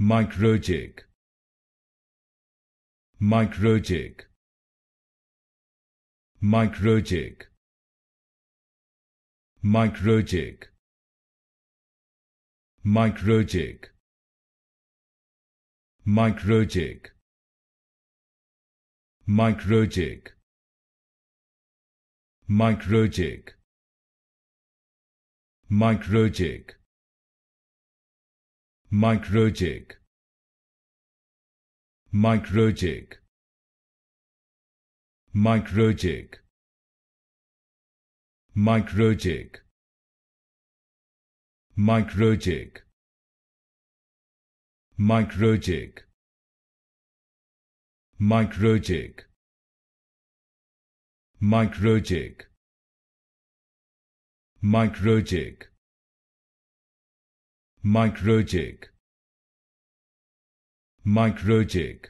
microgic microgic microgic microgic microgic microgic microgic microgic microgic Mike Rojic Mike Rojic Mike Rojic Mike Rojic Mike Rojic Mike Rojic Mike Rojic Mike Rojic Mike Rojic Mike Rogic Mike Rogic